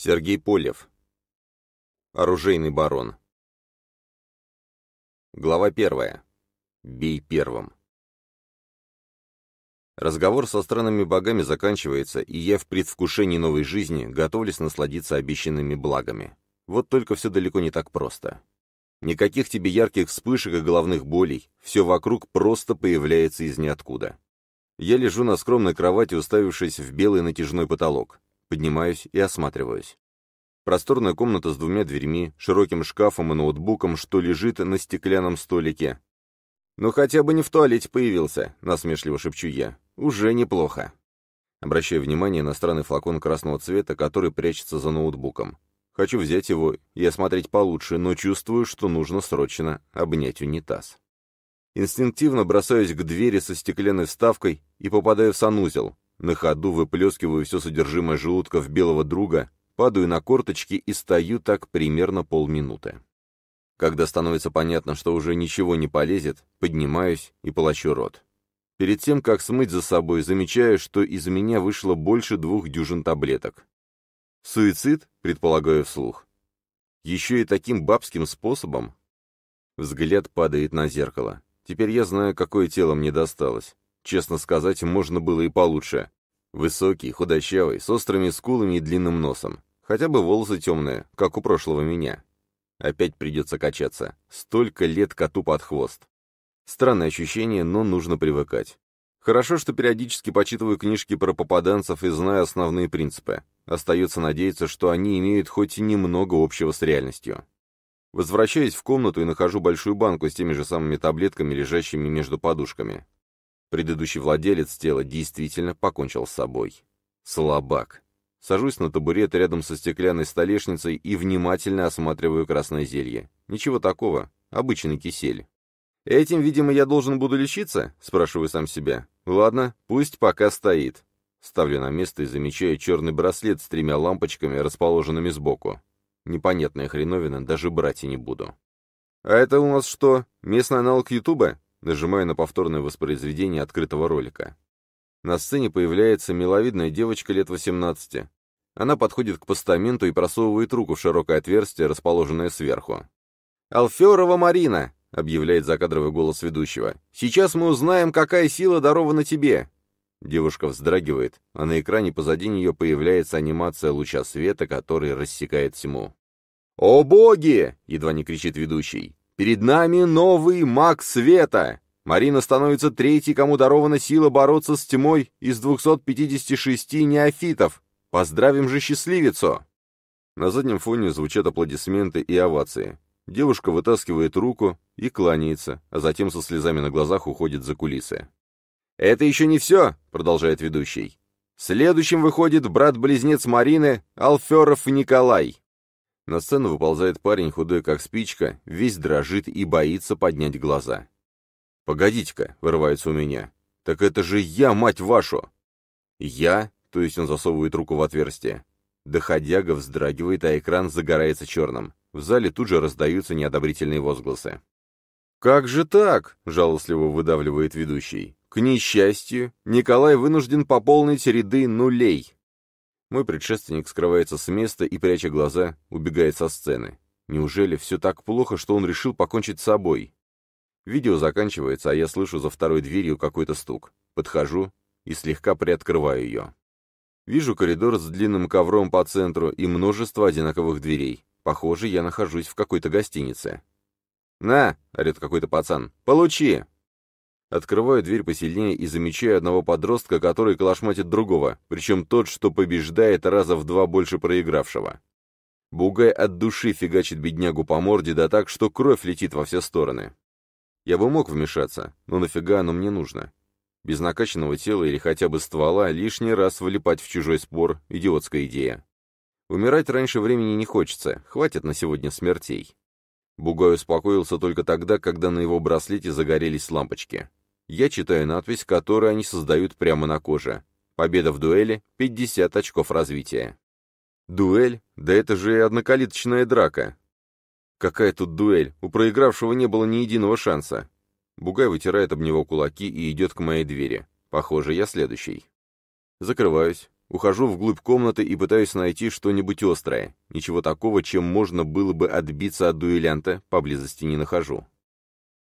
Сергей Полев. Оружейный барон. Глава первая. Бей первым. Разговор со странными богами заканчивается, и я в предвкушении новой жизни готовлюсь насладиться обещанными благами. Вот только все далеко не так просто. Никаких тебе ярких вспышек и головных болей, все вокруг просто появляется из ниоткуда. Я лежу на скромной кровати, уставившись в белый натяжной потолок поднимаюсь и осматриваюсь. Просторная комната с двумя дверьми, широким шкафом и ноутбуком, что лежит на стеклянном столике. «Ну хотя бы не в туалете появился», — насмешливо шепчу я. «Уже неплохо». Обращаю внимание на странный флакон красного цвета, который прячется за ноутбуком. Хочу взять его и осмотреть получше, но чувствую, что нужно срочно обнять унитаз. Инстинктивно бросаюсь к двери со стеклянной вставкой и попадаю в санузел. На ходу выплескиваю все содержимое желудка в белого друга, падаю на корточки и стою так примерно полминуты. Когда становится понятно, что уже ничего не полезет, поднимаюсь и полощу рот. Перед тем, как смыть за собой, замечаю, что из меня вышло больше двух дюжин таблеток. Суицид, предполагаю вслух. Еще и таким бабским способом. Взгляд падает на зеркало. Теперь я знаю, какое тело мне досталось. Честно сказать, можно было и получше. Высокий, худощавый, с острыми скулами и длинным носом. Хотя бы волосы темные, как у прошлого меня. Опять придется качаться. Столько лет коту под хвост. Странное ощущение, но нужно привыкать. Хорошо, что периодически почитываю книжки про попаданцев и знаю основные принципы. Остается надеяться, что они имеют хоть и немного общего с реальностью. Возвращаюсь в комнату и нахожу большую банку с теми же самыми таблетками, лежащими между подушками. Предыдущий владелец тела действительно покончил с собой. Слабак. Сажусь на табурет рядом со стеклянной столешницей и внимательно осматриваю красное зелье. Ничего такого, обычный кисель. «Этим, видимо, я должен буду лечиться?» — спрашиваю сам себя. «Ладно, пусть пока стоит». Ставлю на место и замечаю черный браслет с тремя лампочками, расположенными сбоку. Непонятная хреновина, даже брать и не буду. «А это у нас что, местный аналог Ютуба? Нажимаю на повторное воспроизведение открытого ролика. На сцене появляется миловидная девочка лет 18. Она подходит к постаменту и просовывает руку в широкое отверстие, расположенное сверху. «Алферова Марина!» — объявляет закадровый голос ведущего. «Сейчас мы узнаем, какая сила дарована тебе!» Девушка вздрагивает, а на экране позади нее появляется анимация луча света, который рассекает тьму. «О боги!» — едва не кричит ведущий. Перед нами новый маг света. Марина становится третьей, кому дарована сила бороться с тьмой из 256 неофитов. Поздравим же счастливицу! На заднем фоне звучат аплодисменты и овации. Девушка вытаскивает руку и кланяется, а затем со слезами на глазах уходит за кулисы. «Это еще не все», — продолжает ведущий. «Следующим выходит брат-близнец Марины, Алферов Николай. На сцену выползает парень, худой как спичка, весь дрожит и боится поднять глаза. «Погодите-ка», — вырывается у меня, — «так это же я, мать вашу!» «Я?» — то есть он засовывает руку в отверстие. Доходяга вздрагивает, а экран загорается черным. В зале тут же раздаются неодобрительные возгласы. «Как же так?» — жалостливо выдавливает ведущий. «К несчастью, Николай вынужден пополнить ряды нулей. Мой предшественник скрывается с места и, пряча глаза, убегает со сцены. Неужели все так плохо, что он решил покончить с собой? Видео заканчивается, а я слышу за второй дверью какой-то стук. Подхожу и слегка приоткрываю ее. Вижу коридор с длинным ковром по центру и множество одинаковых дверей. Похоже, я нахожусь в какой-то гостинице. «На!» — орет какой-то пацан. «Получи!» Открываю дверь посильнее и замечаю одного подростка, который калашматит другого, причем тот, что побеждает раза в два больше проигравшего. Бугай от души фигачит беднягу по морде, да так, что кровь летит во все стороны. Я бы мог вмешаться, но нафига оно мне нужно? Без накачанного тела или хотя бы ствола лишний раз влипать в чужой спор — идиотская идея. Умирать раньше времени не хочется, хватит на сегодня смертей. Бугай успокоился только тогда, когда на его браслете загорелись лампочки. Я читаю надпись, которую они создают прямо на коже. Победа в дуэли — 50 очков развития. Дуэль? Да это же однокалиточная драка. Какая тут дуэль? У проигравшего не было ни единого шанса. Бугай вытирает об него кулаки и идет к моей двери. Похоже, я следующий. Закрываюсь. Ухожу вглубь комнаты и пытаюсь найти что-нибудь острое. Ничего такого, чем можно было бы отбиться от дуэлянта, поблизости не нахожу.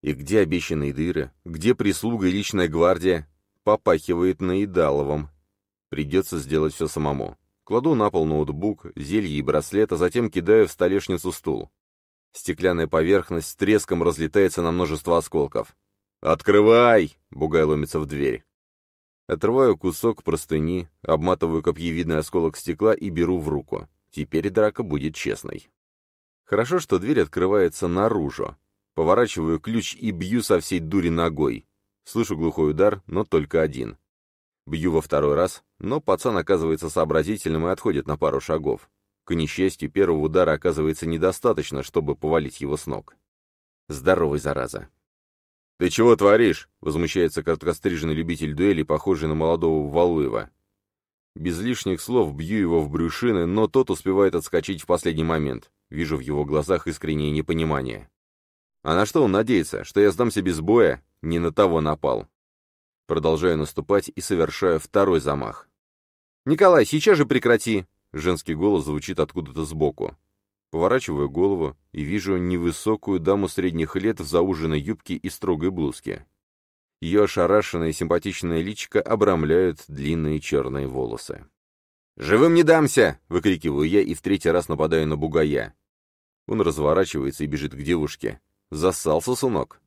И где обещанные дыры? Где прислуга и личная гвардия? Попахивает наедаловым. Придется сделать все самому. Кладу на пол ноутбук, зелье и браслет, а затем кидаю в столешницу стул. Стеклянная поверхность с треском разлетается на множество осколков. «Открывай!» — бугай ломится в дверь. Отрываю кусок простыни, обматываю копьевидный осколок стекла и беру в руку. Теперь драка будет честной. Хорошо, что дверь открывается наружу. Поворачиваю ключ и бью со всей дури ногой. Слышу глухой удар, но только один. Бью во второй раз, но пацан оказывается сообразительным и отходит на пару шагов. К несчастью, первого удара оказывается недостаточно, чтобы повалить его с ног. Здоровый, зараза. «Ты чего творишь?» — возмущается короткостриженный любитель дуэли, похожий на молодого Валуева. Без лишних слов бью его в брюшины, но тот успевает отскочить в последний момент. Вижу в его глазах искреннее непонимание. А на что он надеется, что я сдамся без боя? Не на того напал. Продолжаю наступать и совершаю второй замах. «Николай, сейчас же прекрати!» Женский голос звучит откуда-то сбоку. Поворачиваю голову и вижу невысокую даму средних лет в зауженной юбке и строгой блузке. Ее ошарашенное и симпатичное личико обрамляют длинные черные волосы. «Живым не дамся!» — выкрикиваю я и в третий раз нападаю на бугая. Он разворачивается и бежит к девушке. Зассал сосунок.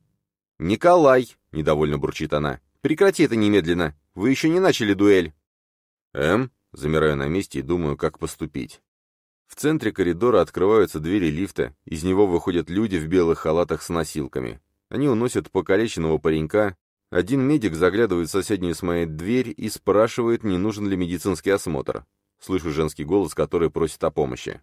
«Николай!» — недовольно бурчит она. «Прекрати это немедленно! Вы еще не начали дуэль!» «Эм?» — замираю на месте и думаю, как поступить. В центре коридора открываются двери лифта, из него выходят люди в белых халатах с носилками. Они уносят покалеченного паренька. Один медик заглядывает в соседнюю с моей дверь и спрашивает, не нужен ли медицинский осмотр. Слышу женский голос, который просит о помощи.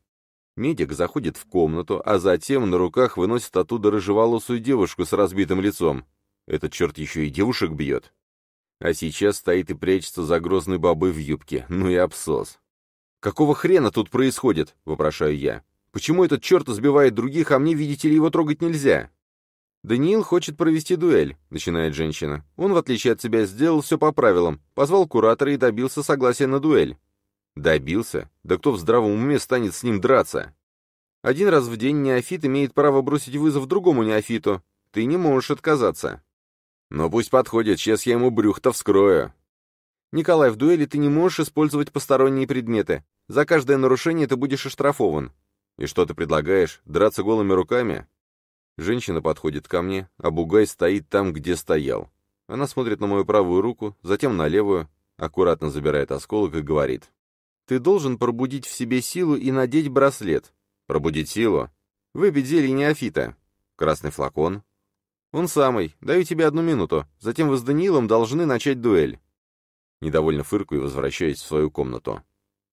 Медик заходит в комнату, а затем на руках выносит оттуда рыжеволосую девушку с разбитым лицом. Этот черт еще и девушек бьет. А сейчас стоит и прячется за грозной бабой в юбке. Ну и абсос. «Какого хрена тут происходит?» — вопрошаю я. «Почему этот черт сбивает других, а мне, видите ли, его трогать нельзя?» «Даниил хочет провести дуэль», — начинает женщина. «Он, в отличие от тебя, сделал все по правилам, позвал куратора и добился согласия на дуэль. Добился? Да кто в здравом уме станет с ним драться? Один раз в день неофит имеет право бросить вызов другому неофиту. Ты не можешь отказаться. Но ну пусть подходит, сейчас я ему брюхто вскрою. Николай, в дуэли ты не можешь использовать посторонние предметы. За каждое нарушение ты будешь оштрафован. И что ты предлагаешь? Драться голыми руками? Женщина подходит ко мне, а бугай стоит там, где стоял. Она смотрит на мою правую руку, затем на левую, аккуратно забирает осколок и говорит. Ты должен пробудить в себе силу и надеть браслет. Пробудить силу? Выбить зелье неофита. Красный флакон. Он самый. Даю тебе одну минуту. Затем вы с Даниилом должны начать дуэль. Недовольно фыркаю и возвращаюсь в свою комнату.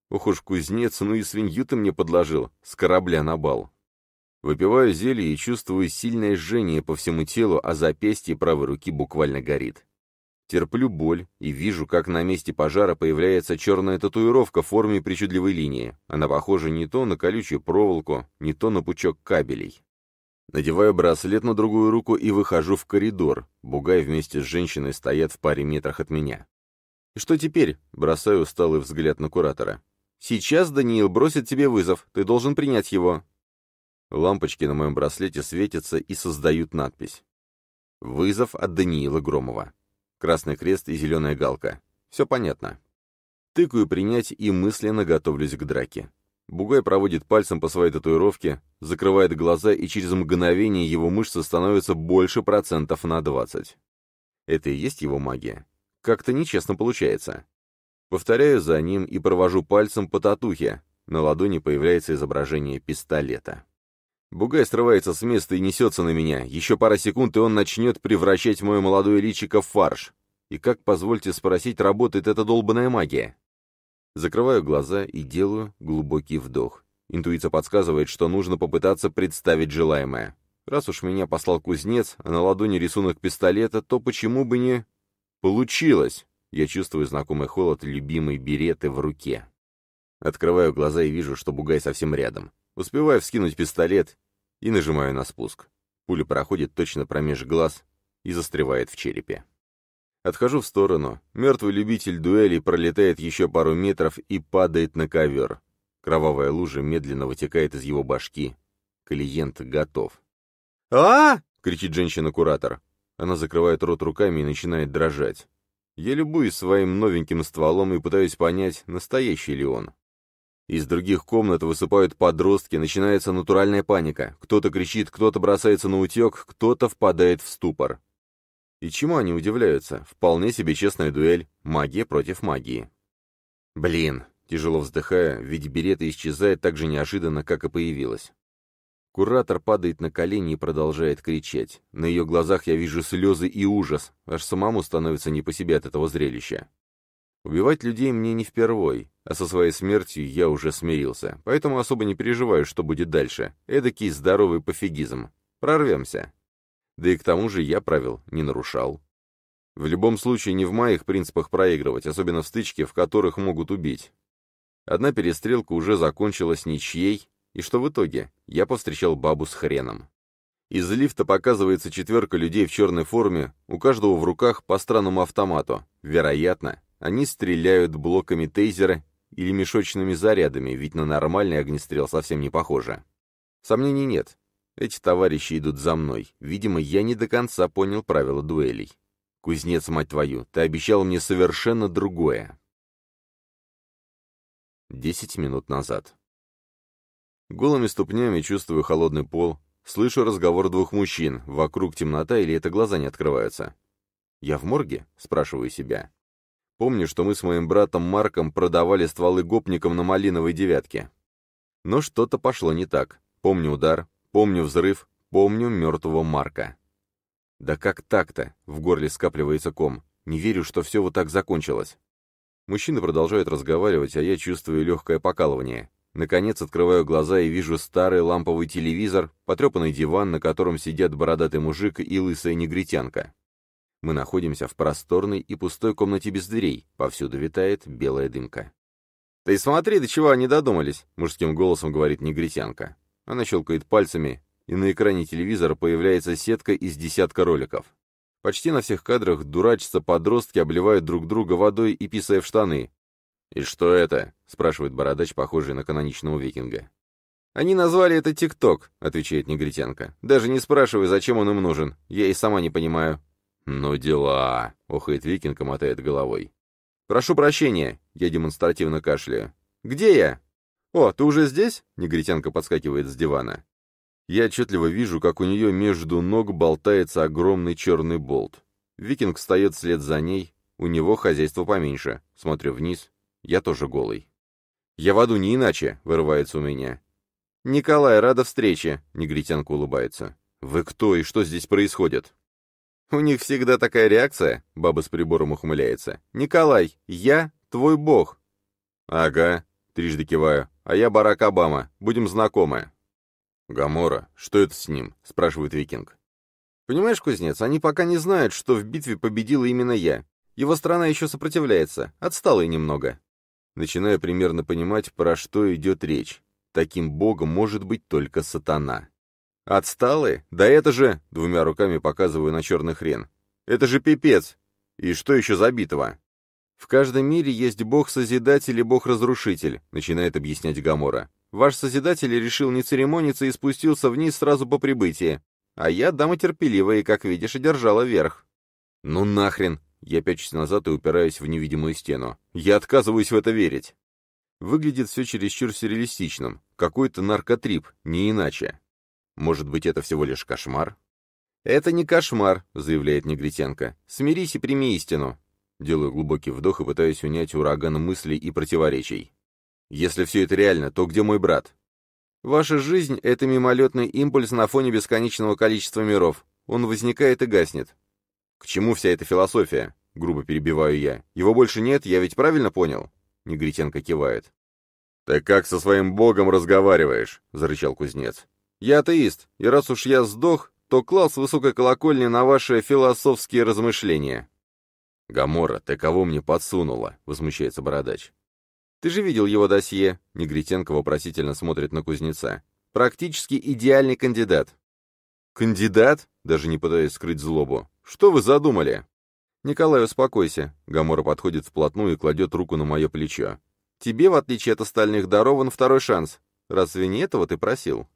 Ох уж кузнец, ну и свинью ты мне подложил. С корабля на бал. Выпиваю зелье и чувствую сильное жжение по всему телу, а запястье правой руки буквально горит. Терплю боль и вижу, как на месте пожара появляется черная татуировка в форме причудливой линии. Она похожа не то на колючую проволоку, не то на пучок кабелей. Надеваю браслет на другую руку и выхожу в коридор. Бугай вместе с женщиной стоят в паре метрах от меня. «И что теперь?» — бросаю усталый взгляд на куратора. «Сейчас Даниил бросит тебе вызов. Ты должен принять его». Лампочки на моем браслете светятся и создают надпись. «Вызов от Даниила Громова». Красный крест и зеленая галка. Все понятно. Тыкаю принять и мысленно готовлюсь к драке. Бугай проводит пальцем по своей татуировке, закрывает глаза, и через мгновение его мышцы становятся больше процентов на 20. Это и есть его магия. Как-то нечестно получается. Повторяю за ним и провожу пальцем по татухе. На ладони появляется изображение пистолета. Бугай срывается с места и несется на меня. Еще пара секунд, и он начнет превращать мое молодое личико в фарш. И как, позвольте спросить, работает эта долбанная магия? Закрываю глаза и делаю глубокий вдох. Интуиция подсказывает, что нужно попытаться представить желаемое. Раз уж меня послал кузнец, а на ладони рисунок пистолета, то почему бы не... Получилось! Я чувствую знакомый холод любимой береты в руке. Открываю глаза и вижу, что Бугай совсем рядом. Успеваю вскинуть пистолет и нажимаю на спуск. Пуля проходит точно промеж глаз и застревает в черепе. Отхожу в сторону. Мертвый любитель дуэли пролетает еще пару метров и падает на ковер. Кровавая лужа медленно вытекает из его башки. Клиент готов. а, -а кричит женщина-куратор. Она закрывает рот руками и начинает дрожать. Я любуюсь своим новеньким стволом и пытаюсь понять, настоящий ли он. Из других комнат высыпают подростки, начинается натуральная паника. Кто-то кричит, кто-то бросается на утек, кто-то впадает в ступор. И чему они удивляются? Вполне себе честная дуэль. Магия против магии. Блин, тяжело вздыхая, ведь берета исчезает так же неожиданно, как и появилась. Куратор падает на колени и продолжает кричать. На ее глазах я вижу слезы и ужас, аж самому становится не по себе от этого зрелища. Убивать людей мне не впервой, а со своей смертью я уже смирился, поэтому особо не переживаю, что будет дальше. Эдакий здоровый пофигизм. Прорвемся. Да и к тому же я правил не нарушал. В любом случае не в моих принципах проигрывать, особенно в стычке, в которых могут убить. Одна перестрелка уже закончилась ничьей, и что в итоге? Я повстречал бабу с хреном. Из лифта показывается четверка людей в черной форме, у каждого в руках по странному автомату. Вероятно, они стреляют блоками тейзера или мешочными зарядами, ведь на нормальный огнестрел совсем не похоже. Сомнений нет. Эти товарищи идут за мной. Видимо, я не до конца понял правила дуэлей. Кузнец, мать твою, ты обещал мне совершенно другое. Десять минут назад. Голыми ступнями чувствую холодный пол, слышу разговор двух мужчин, вокруг темнота или это глаза не открываются. «Я в морге?» — спрашиваю себя. Помню, что мы с моим братом Марком продавали стволы гопникам на малиновой девятке. Но что-то пошло не так. Помню удар, помню взрыв, помню мертвого Марка. Да как так-то? В горле скапливается ком. Не верю, что все вот так закончилось. Мужчины продолжают разговаривать, а я чувствую легкое покалывание. Наконец открываю глаза и вижу старый ламповый телевизор, потрепанный диван, на котором сидят бородатый мужик и лысая негритянка. Мы находимся в просторной и пустой комнате без дверей, повсюду витает белая дымка. «Ты смотри, до чего они додумались!» — мужским голосом говорит негритянка. Она щелкает пальцами, и на экране телевизора появляется сетка из десятка роликов. Почти на всех кадрах дурачатся подростки, обливают друг друга водой и писая в штаны. «И что это?» — спрашивает бородач, похожий на каноничного викинга. «Они назвали это ТикТок», — отвечает негритянка. «Даже не спрашивай, зачем он им нужен. Я и сама не понимаю. «Ну дела!» — охает Викинг и мотает головой. «Прошу прощения!» — я демонстративно кашляю. «Где я?» «О, ты уже здесь?» — негритянка подскакивает с дивана. Я отчетливо вижу, как у нее между ног болтается огромный черный болт. Викинг встает вслед за ней. У него хозяйство поменьше. Смотрю вниз. Я тоже голый. «Я в аду не иначе», — вырывается у меня. «Николай, рада встрече», — негритянка улыбается. «Вы кто и что здесь происходит?» «У них всегда такая реакция», — баба с прибором ухмыляется. «Николай, я твой бог». «Ага», — трижды киваю. «А я Барак Обама. Будем знакомы». «Гамора, что это с ним?» — спрашивает викинг. «Понимаешь, кузнец, они пока не знают, что в битве победила именно я. Его страна еще сопротивляется, отстала и немного». Начинаю примерно понимать, про что идет речь. Таким богом может быть только сатана. «Отсталые? Да это же...» — двумя руками показываю на черный хрен. «Это же пипец! И что еще за битва?» «В каждом мире есть бог-созидатель и бог-разрушитель», — начинает объяснять Гамора. «Ваш созидатель решил не церемониться и спустился вниз сразу по прибытии. А я, дама терпеливая, и, как видишь, одержала верх». «Ну нахрен!» — я пячусь назад и упираюсь в невидимую стену. «Я отказываюсь в это верить!» Выглядит все чересчур сюрреалистичным. Какой-то наркотрип, не иначе. Может быть, это всего лишь кошмар? «Это не кошмар», — заявляет Негритенко. «Смирись и прими истину». Делаю глубокий вдох и пытаюсь унять ураган мыслей и противоречий. «Если все это реально, то где мой брат?» «Ваша жизнь — это мимолетный импульс на фоне бесконечного количества миров. Он возникает и гаснет». «К чему вся эта философия?» — грубо перебиваю я. «Его больше нет, я ведь правильно понял?» Негритенко кивает. «Ты как со своим богом разговариваешь?» — зарычал кузнец. Я атеист, и раз уж я сдох, то клал с высокой колокольни на ваши философские размышления». «Гамора, ты кого мне подсунула?» — возмущается бородач. «Ты же видел его досье?» — Негритенко вопросительно смотрит на кузнеца. «Практически идеальный кандидат». «Кандидат?» — даже не пытаясь скрыть злобу. «Что вы задумали?» «Николай, успокойся». Гамора подходит вплотную и кладет руку на мое плечо. «Тебе, в отличие от остальных, дарован второй шанс. Разве не этого ты просил?»